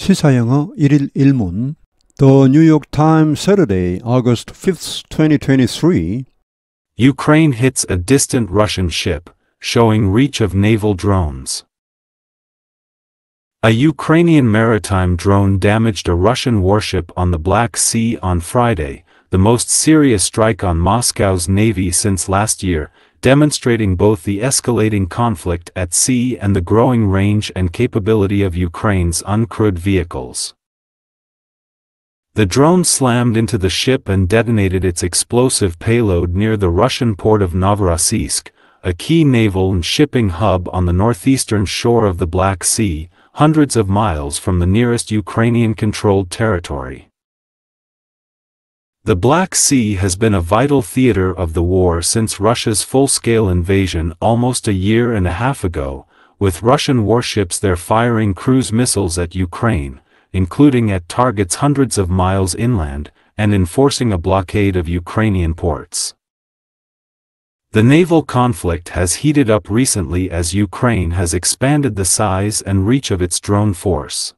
시사영어 1일 1문 The New York Times Saturday, August 5, 2023 Ukraine hits a distant Russian ship, showing reach of naval drones. A Ukrainian maritime drone damaged a Russian warship on the Black Sea on Friday, the most serious strike on Moscow's navy since last year, demonstrating both the escalating conflict at sea and the growing range and capability of Ukraine's uncrewed vehicles. The drone slammed into the ship and detonated its explosive payload near the Russian port of Novorossiysk, a key naval and shipping hub on the northeastern shore of the Black Sea, hundreds of miles from the nearest Ukrainian-controlled territory. The Black Sea has been a vital theater of the war since Russia's full-scale invasion almost a year and a half ago, with Russian warships there firing cruise missiles at Ukraine, including at targets hundreds of miles inland, and enforcing a blockade of Ukrainian ports. The naval conflict has heated up recently as Ukraine has expanded the size and reach of its drone force.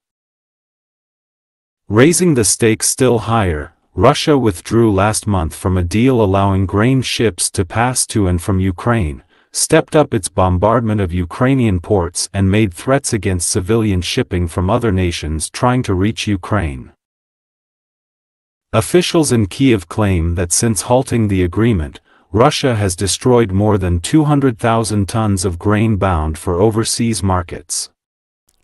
Raising the stakes still higher, Russia withdrew last month from a deal allowing grain ships to pass to and from Ukraine, stepped up its bombardment of Ukrainian ports and made threats against civilian shipping from other nations trying to reach Ukraine. Officials in Kiev claim that since halting the agreement, Russia has destroyed more than 200,000 tons of grain bound for overseas markets.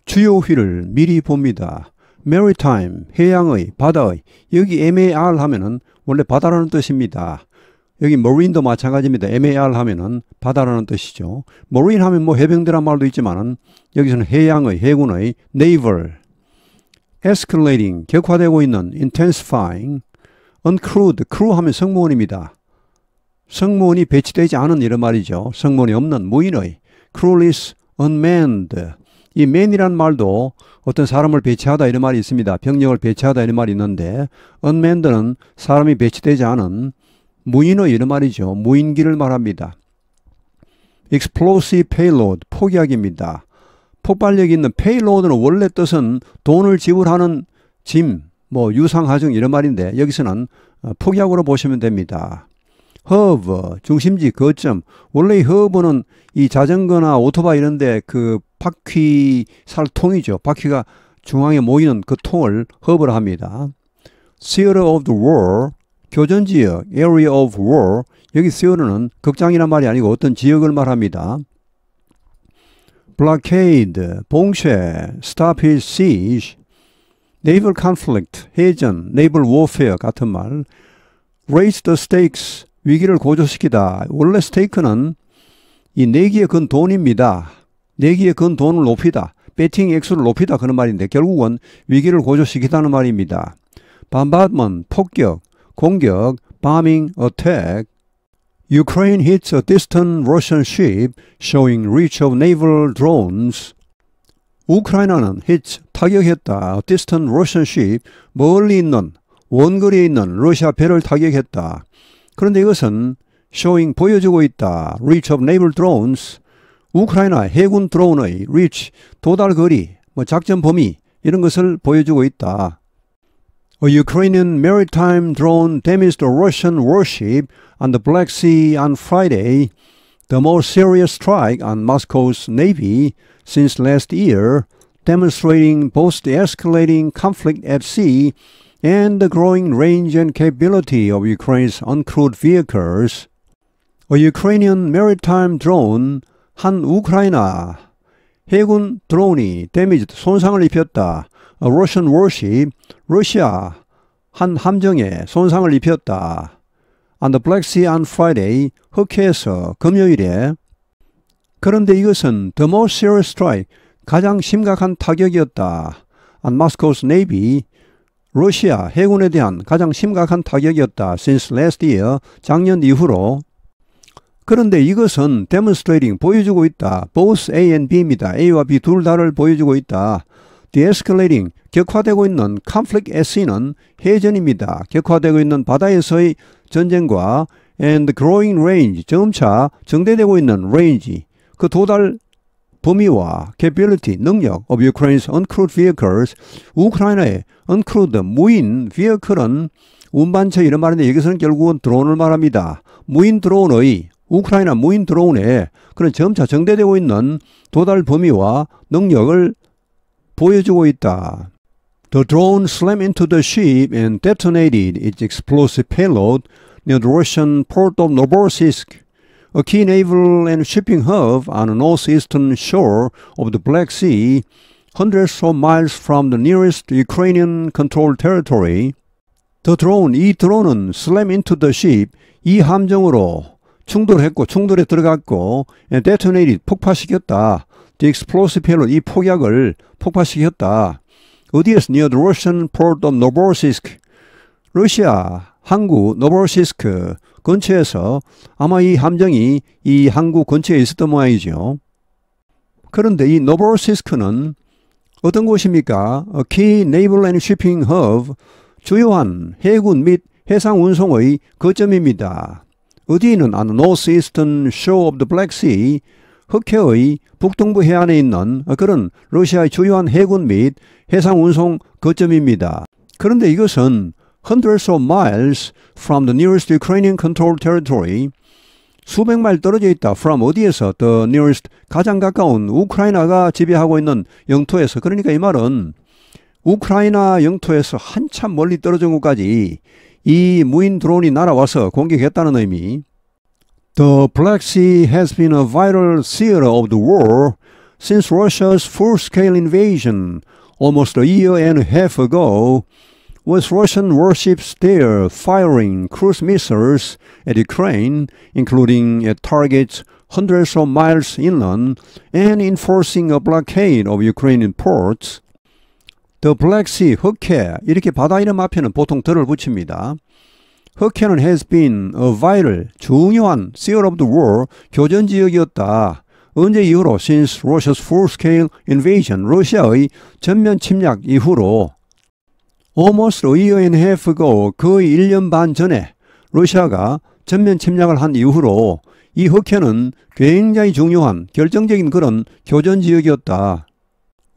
주요 휠을 미리 봅니다. maritime, 해양의, 바다의, 여기 mar 하면은 원래 바다라는 뜻입니다. 여기 marine도 마찬가지입니다. mar 하면은 바다라는 뜻이죠. marine 하면 뭐 해병대란 말도 있지만은 여기서는 해양의, 해군의, naval, escalating, 격화되고 있는, intensifying, uncrewed, crew 하면 승무원입니다. 승무원이 배치되지 않은 이런 말이죠. 승무원이 없는 무인의, crewless, unmanned, 이맨이란 말도 어떤 사람을 배치하다 이런 말이 있습니다. 병력을 배치하다 이런 말이 있는데 언맨드는 사람이 배치되지 않은 무인어 이런 말이죠. 무인기를 말합니다. explosive payload 포기하기입니다. 폭발력이 있는 payload는 원래 뜻은 돈을 지불하는 짐, 뭐 유상하중 이런 말인데 여기서는 포기하으로 어, 보시면 됩니다. 허브 중심지 거점 원래 이 허브는 이 자전거나 오토바이 이런데 그 바퀴 살통이죠. 바퀴가 중앙에 모이는 그 통을 허브라 합니다. Theater of the War, 교전지역, Area of War, 여기 theater는 극장이란 말이 아니고 어떤 지역을 말합니다. Blockade, 봉쇄, Stop his siege, Naval conflict, 해전, Naval warfare 같은 말. Raise the stakes, 위기를 고조시키다. 원래 스테이크는 이 내기의 근 돈입니다. 내기에 건 돈을 높이다. 배팅 액수를 높이다. 그런 말인데 결국은 위기를 고조시키다는 말입니다. 반발은 폭격, 공격, bombing, attack. Ukraine hits a distant Russian ship showing reach of naval drones. 우크라이나는 hits 타격했다. distant Russian ship 멀리 있는 원거리에 있는 러시아 배를 타격했다. 그런데 이것은 showing 보여주고 있다. reach of naval drones 우크라이나 해군 드론의 reach, 도달 거리, 뭐 작전 범위 이런 것을 보여주고 있다. A Ukrainian maritime drone damaged a Russian warship on the Black Sea on Friday, the most serious strike on Moscow's navy since last year, demonstrating both the escalating conflict at sea and the growing range and capability of Ukraine's uncrewed vehicles. A Ukrainian maritime drone 한 우크라이나 해군 드론이 데미지 손상을 입혔다. A Russian warship, 러시아 한 함정에 손상을 입혔다. On the Black Sea on Friday, 흑해에서 금요일에 그런데 이것은 the most serious strike, 가장 심각한 타격이었다. On Moscow's Navy, 러시아 해군에 대한 가장 심각한 타격이었다. Since last year, 작년 이후로 그런데 이것은 demonstrating 보여주고 있다. both A and B입니다. A와 B 둘 다를 보여주고 있다. de-escalating 격화되고 있는 conflict S는 해전입니다. 격화되고 있는 바다에서의 전쟁과 and growing range 점차 증대되고 있는 range 그 도달 범위와 capability 능력 of Ukraine's uncrewed vehicles 우크라이나의 uncrewed 무인 vehicle은 운반체 이런 말인데 여기서는 결국은 드론을 말합니다. 무인 드론의 우크라이나 무인 드론에 그런 점차 정대되고 있는 도달 범위와 능력을 보여주고 있다. The drone slammed into the ship and detonated its explosive payload near the Russian port of Novorossiysk, a key naval and shipping hub on the northeastern shore of the Black Sea, hundreds of miles from the nearest Ukrainian-controlled territory. The drone, 이 드론은 slammed into the ship, 이 함정으로 충돌했고 충돌에 들어갔고 예, 데토네이 폭파시켰다. The explosive payload 이 폭약을 폭파시켰다. 어디에서 near the Russian port of Novorossiysk 러시아 항구 노보시스크 근처에서 아마 이 함정이 이 항구 근처에 있었던 모양이죠. 그런데 이 노보시스크는 어떤 곳입니까? key naval and shipping hub 주요한 해군 및 해상 운송의 거점입니다. 어디에는 는안 노스 이스턴 쇼 오브 더 블랙시 흑해의 북동부 해안에 있는 그런 러시아의 주요한 해군 및 해상 운송 거점입니다. 그런데 이것은 hundreds of miles from the nearest Ukrainian c o n t r o l territory 수백 마일 떨어져 있다 from 어디에서 the nearest 가장 가까운 우크라이나가 지배하고 있는 영토에서 그러니까 이 말은 우크라이나 영토에서 한참 멀리 떨어진 곳까지 이 무인 드론이 날아와서 공격했다는 의미. The Black Sea has been a vital theater of the war since Russia's full-scale invasion almost a year and a half ago, with Russian warships there firing cruise missiles at Ukraine, including at targets hundreds of miles inland, and enforcing a blockade of Ukrainian ports. The Black Sea, 흑해 이렇게 바다 이름 앞에는 보통 덜을 붙입니다. 흑해는 has been a vital, 중요한 t e a t of the war, 교전지역이었다. 언제 이후로 since Russia's full-scale invasion, 러시아의 전면 침략 이후로 almost a year and a half ago, 거의 1년 반 전에 러시아가 전면 침략을 한 이후로 이 흑해는 굉장히 중요한 결정적인 그런 교전지역이었다.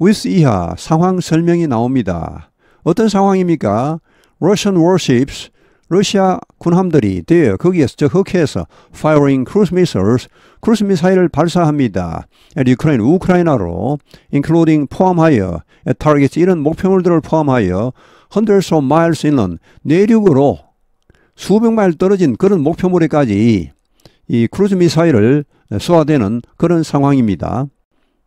with 이하 상황 설명이 나옵니다. 어떤 상황입니까? Russian warships 러시아 군함들이 되어 거기에서 즉 흑해에서 firing cruise missiles 크루즈 미사일을 발사합니다. at Ukraine 우크라이나로 including 포함하여 at targets 이런 목표물들을 포함하여 hundreds of miles inland 내륙으로 수백 마일 떨어진 그런 목표물에까지 이 크루즈 미사일을 쏘아대는 그런 상황입니다.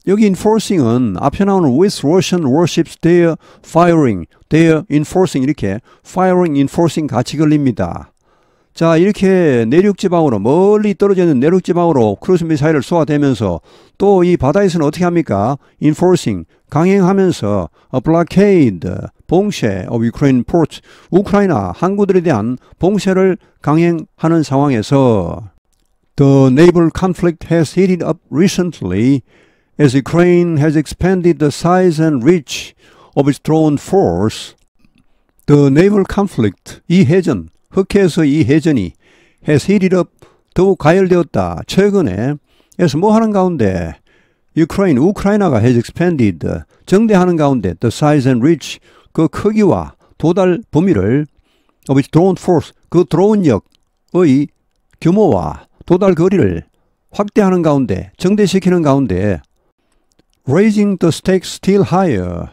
여기 enforcing은 앞에 나오는 with Russian warships their firing, their enforcing 이렇게 firing, enforcing 같이 걸립니다. 자 이렇게 내륙 지방으로 멀리 떨어져 있는 내륙 지방으로 크루즈 미사일을 쏘아대면서 또 이 바다에서는 어떻게 합니까? enforcing 강행하면서 a blockade 봉쇄 of Ukraine ports 우크라이나 항구들에 대한 봉쇄를 강행하는 상황에서 The naval conflict has heated up recently as Ukraine has expanded the size and reach of its drone force, the naval conflict 이해전 흑해에서 이해전이 has heated up 더욱 가열되었다. 최근에 에서뭐 하는 가운데 Ukraine 우크라이나가 has expanded 정대하는 가운데 the size and reach 그 크기와 도달 범위를 of its drone force 그 드론력의 규모와 도달 거리를 확대하는 가운데 정대시키는 가운데 raising the stakes still higher.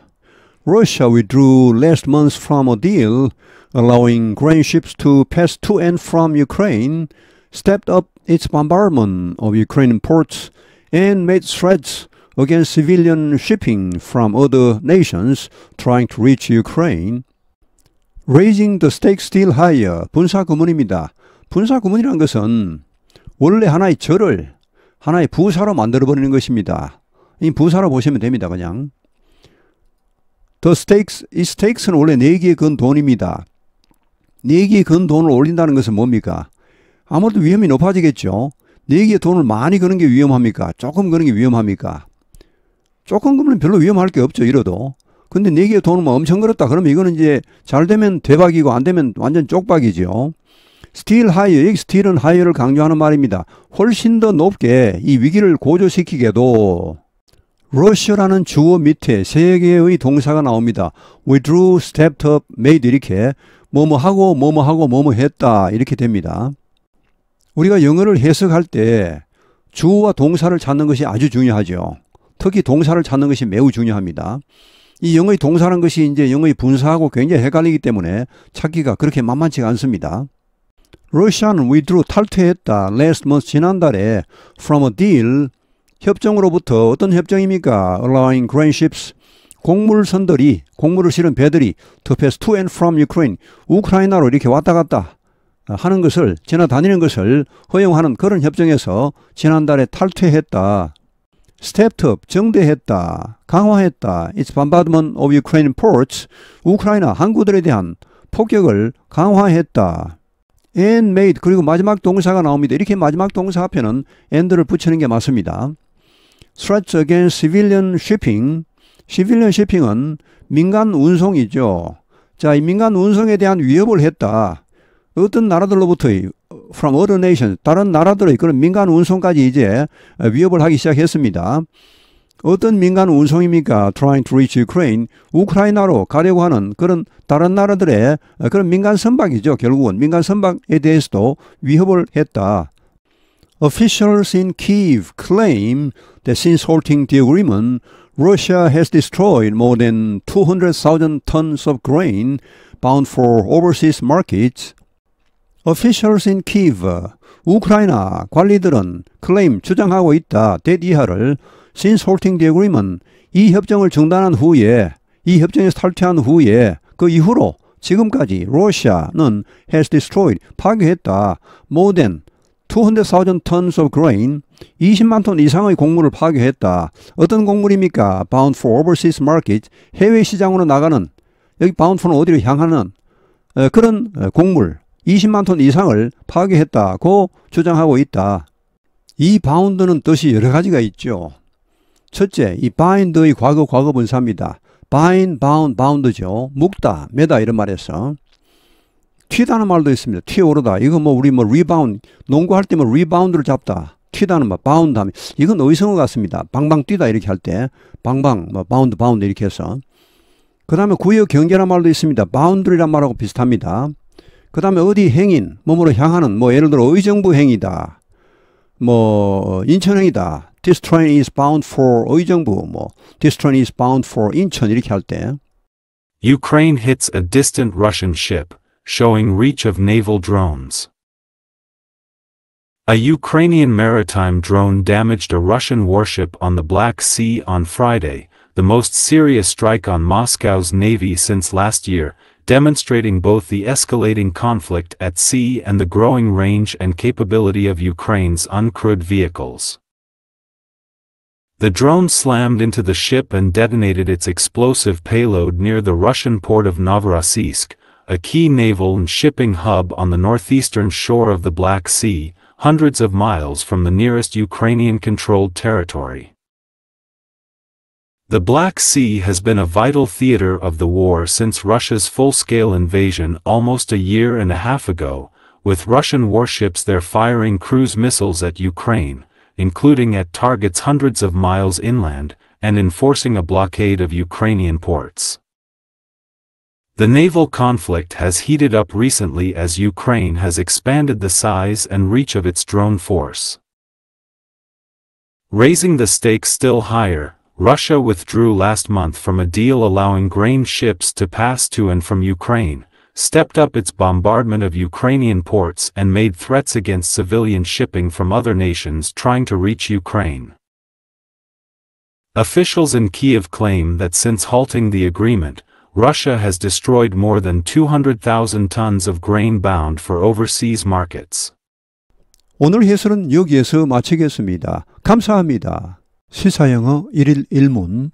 Russia withdrew last month from a deal allowing grain ships to pass to and from Ukraine, stepped up its bombardment of Ukrainian ports, and made threats against civilian shipping from other nations trying to reach Ukraine. Raising the stakes still higher. 분사구문입니다. 분사구문이란 것은 원래 하나의 절을 하나의 부사로 만들어버리는 것입니다. 이 부사로 보시면 됩니다. 그냥. The stakes, 이 스테이크스는 원래 내기에 네 건 돈입니다. 내기에 네 건 돈을 올린다는 것은 뭡니까? 아무래도 위험이 높아지겠죠. 내기에 네 돈을 많이 거는 게 위험합니까? 조금 거는 게 위험합니까? 조금 거면 별로 위험할 게 없죠. 이러도. 근데 내기에 돈을 막 뭐 엄청 걸었다. 그러면 이거는 이제 잘 되면 대박이고 안 되면 완전 쪽박이죠. 스틸 하이어, 여기 스틸은 하이어를 강조하는 말입니다. 훨씬 더 높게 이 위기를 고조시키게도 러시 s 라는 주어 밑에 세 개의 동사가 나옵니다. We drew, stepped up, made 이렇게 뭐뭐 하고 뭐뭐 하고 뭐뭐 했다 이렇게 됩니다. 우리가 영어를 해석할 때 주어와 동사를 찾는 것이 아주 중요하죠. 특히 동사를 찾는 것이 매우 중요합니다. 이 영어의 동사라는 것이 이제 영어의 분사하고 굉장히 헷갈리기 때문에 찾기가 그렇게 만만치가 않습니다. 러시아는 withdrew 탈퇴했다. last month 지난달에 from a deal 협정으로부터 어떤 협정입니까? Allowing grain ships 곡물선들이 곡물을 실은 배들이 to pass to and from Ukraine 우크라이나로 이렇게 왔다 갔다 하는 것을 지나다니는 것을 허용하는 그런 협정에서 지난달에 탈퇴했다. stepped up 정대했다. 강화했다. its bombardment of Ukraine ports 우크라이나 항구들에 대한 폭격을 강화했다. and made 그리고 마지막 동사가 나옵니다. 이렇게 마지막 동사 앞에는 and를 붙이는 게 맞습니다. threats against civilian shipping. civilian shipping은 민간 운송이죠. 자, 이 민간 운송에 대한 위협을 했다. 어떤 나라들로부터의 from other nations 다른 나라들의 그런 민간 운송까지 이제 위협을 하기 시작했습니다. 어떤 민간 운송입니까? Trying to reach Ukraine, 우크라이나로 가려고 하는 그런 다른 나라들의 그런 민간 선박이죠. 결국은 민간 선박에 대해서도 위협을 했다. Officials in k i v claim t h a since halting the agreement, Russia has destroyed more than 200,000 tons of grain bound for overseas markets. Officials in Kiev, 우크라이나 관리들은 클레임 주장하고 있다 that 이하를 i n c e l t i n g the agreement, 이 협정을 중단한 후에, 이 협정에서 탈퇴한 후에 그 이후로 지금까지 러시아는 has destroyed 파괴했다 more than 200,000 tons of grain, 20만 톤 이상의 곡물을 파괴했다. 어떤 곡물입니까? bound for overseas market, 해외 시장으로 나가는, 여기 bound for는 어디로 향하는 어, 그런 어, 곡물, 20만 톤 이상을 파괴했다고 주장하고 있다. 이 바운드는 뜻이 여러 가지가 있죠. 첫째, 이 bind의 과거 과거 분사입니다. bind, bound, bound죠. 묶다, 매다 이런 말에서. 튀다는 말도 있습니다. 튀어오르다. 이건 뭐 우리 뭐 리바운드, 농구할 때뭐 리바운드를 잡다. 튀다는 뭐 바운드 하면 이건 의성어 같습니다. 방방 뛰다 이렇게 할때 방방 뭐 바운드 바운드 이렇게 해서 그 다음에 구역 경계란 말도 있습니다. 바운드리란 말하고 비슷합니다. 그 다음에 어디 행인, 몸으로 향하는, 뭐 예를 들어 의정부 행위다, 뭐 인천행이다, this train is bound for 의정부, 뭐 this train is bound for 인천 이렇게 할 때. Ukraine hits a distant Russian ship. showing reach of naval drones. A Ukrainian maritime drone damaged a Russian warship on the Black Sea on Friday, the most serious strike on Moscow's navy since last year, demonstrating both the escalating conflict at sea and the growing range and capability of Ukraine's uncrewed vehicles. The drone slammed into the ship and detonated its explosive payload near the Russian port of Novorossiysk, a key naval and shipping hub on the northeastern shore of the Black Sea, hundreds of miles from the nearest Ukrainian-controlled territory. The Black Sea has been a vital theater of the war since Russia's full-scale invasion almost a year and a half ago, with Russian warships there firing cruise missiles at Ukraine, including at targets hundreds of miles inland, and enforcing a blockade of Ukrainian ports. The naval conflict has heated up recently as Ukraine has expanded the size and reach of its drone force. Raising the stakes still higher, Russia withdrew last month from a deal allowing grain ships to pass to and from Ukraine, stepped up its bombardment of Ukrainian ports and made threats against civilian shipping from other nations trying to reach Ukraine. Officials in Kiev claim that since halting the agreement, Russia has destroyed more than 200,000 tons of grain bound for overseas markets. 오늘 해설은 여기에서 마치겠습니다. 감사합니다. 시사영어 1일 1문